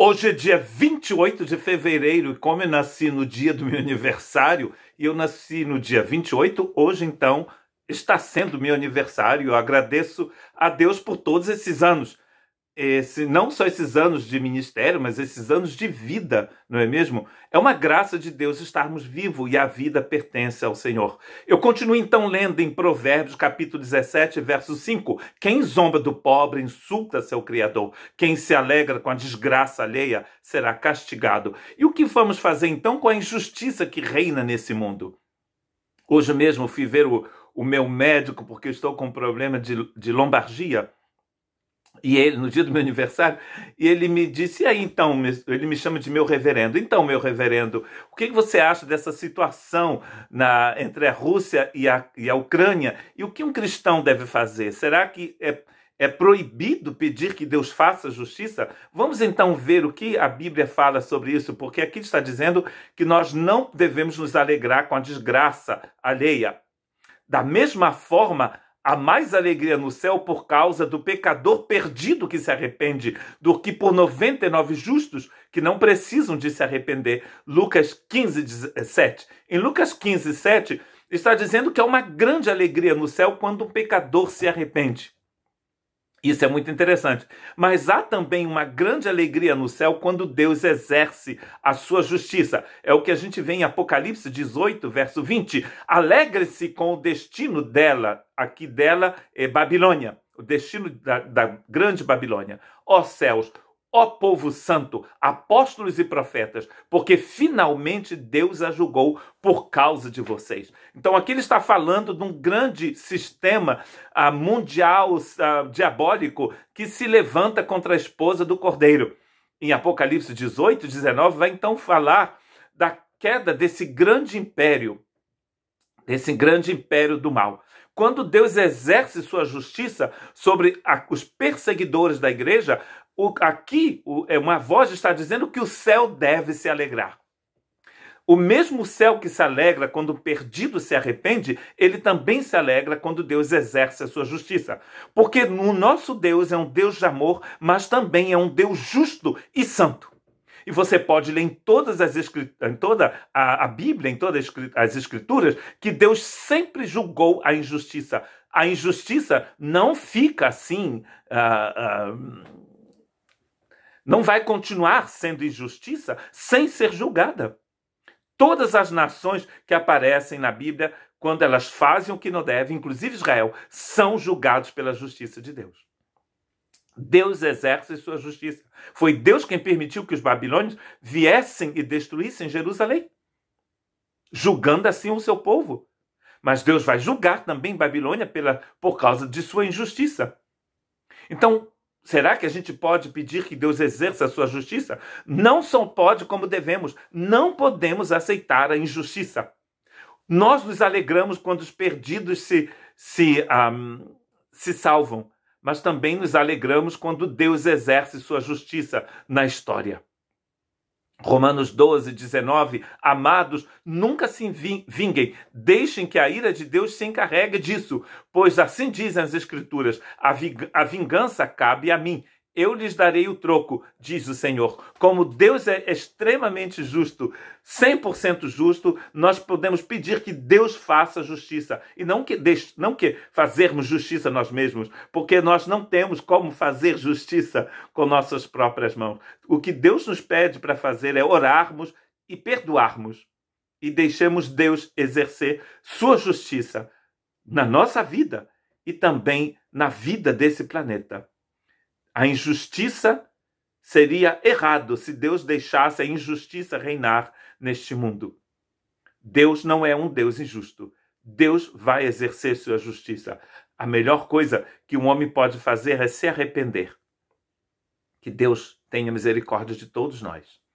Hoje é dia 28 de fevereiro, e como eu nasci no dia do meu aniversário, e eu nasci no dia 28, hoje então está sendo meu aniversário. Eu agradeço a Deus por todos esses anos esse, não só esses anos de ministério, mas esses anos de vida, não é mesmo? É uma graça de Deus estarmos vivos e a vida pertence ao Senhor. Eu continuo então lendo em Provérbios, capítulo 17, verso 5. Quem zomba do pobre insulta seu Criador. Quem se alegra com a desgraça alheia será castigado. E o que vamos fazer então com a injustiça que reina nesse mundo? Hoje mesmo fui ver o, o meu médico porque estou com problema de, de lombardia e ele, no dia do meu aniversário, e ele me disse, e aí então, ele me chama de meu reverendo. Então, meu reverendo, o que, você acha dessa situação na, entre a Rússia e a, e a Ucrânia? E o que um cristão deve fazer? Será que é, é proibido pedir que Deus faça justiça? Vamos então ver o que a Bíblia fala sobre isso, porque aqui está dizendo que nós não devemos nos alegrar com a desgraça alheia. Da mesma forma, há mais alegria no céu por causa do pecador perdido que se arrepende do que por 99 justos que não precisam de se arrepender. Lucas 15, 7. Em Lucas 15, 7, está dizendo que há uma grande alegria no céu quando um pecador se arrepende. Isso é muito interessante. Mas há também uma grande alegria no céu quando Deus exerce a sua justiça. É o que a gente vê em Apocalipse 18, verso 20. Alegre-se com o destino dela, aqui dela é Babilônia, o destino da, da grande Babilônia. Ó céus, Ó povo santo, apóstolos e profetas, porque finalmente Deus a julgou por causa de vocês. Então aqui ele está falando de um grande sistema ah, mundial ah, diabólico que se levanta contra a esposa do cordeiro. Em Apocalipse 18, 19, vai então falar da queda desse grande império, desse grande império do mal quando Deus exerce sua justiça sobre os perseguidores da igreja, o, aqui o, é, uma voz está dizendo que o céu deve se alegrar. O mesmo céu que se alegra quando o perdido se arrepende, ele também se alegra quando Deus exerce a sua justiça. Porque o nosso Deus é um Deus de amor, mas também é um Deus justo e santo. E você pode ler em todas as em toda a, a Bíblia, em todas as escrituras, que Deus sempre julgou a injustiça. A injustiça não fica assim. Uh, uh, não vai continuar sendo injustiça sem ser julgada. Todas as nações que aparecem na Bíblia, quando elas fazem o que não devem, inclusive Israel, são julgados pela justiça de Deus. Deus exerce sua justiça. Foi Deus quem permitiu que os babilônios viessem e destruíssem Jerusalém, julgando assim o seu povo. Mas Deus vai julgar também Babilônia pela, por causa de sua injustiça. Então, Será que a gente pode pedir que Deus exerça a sua justiça? Não só pode como devemos. Não podemos aceitar a injustiça. Nós nos alegramos quando os perdidos se, se, um, ah, se salvam, mas também nos alegramos quando Deus exerce sua justiça na história. Romanos 12, 19, amados, nunca se vinguem, deixem que a ira de Deus se encarregue disso, pois assim dizem as Escrituras: a, a vingança cabe a mim, eu lhes darei o troco, diz o Senhor. Como Deus é extremamente justo, 100% justo, nós podemos pedir que Deus faça justiça e não que, não que fazermos justiça nós mesmos, porque nós não temos como fazer justiça com nossas próprias mãos. O que Deus nos pede para fazer é orarmos e perdoarmos e deixemos Deus exercer sua justiça na nossa vida e também na vida desse planeta. A injustiça seria errado se Deus deixasse a injustiça reinar neste mundo. Deus não é um Deus injusto. Deus vai exercer sua justiça. A melhor coisa que um homem pode fazer é se arrepender. Que Deus tenha misericórdia de todos nós.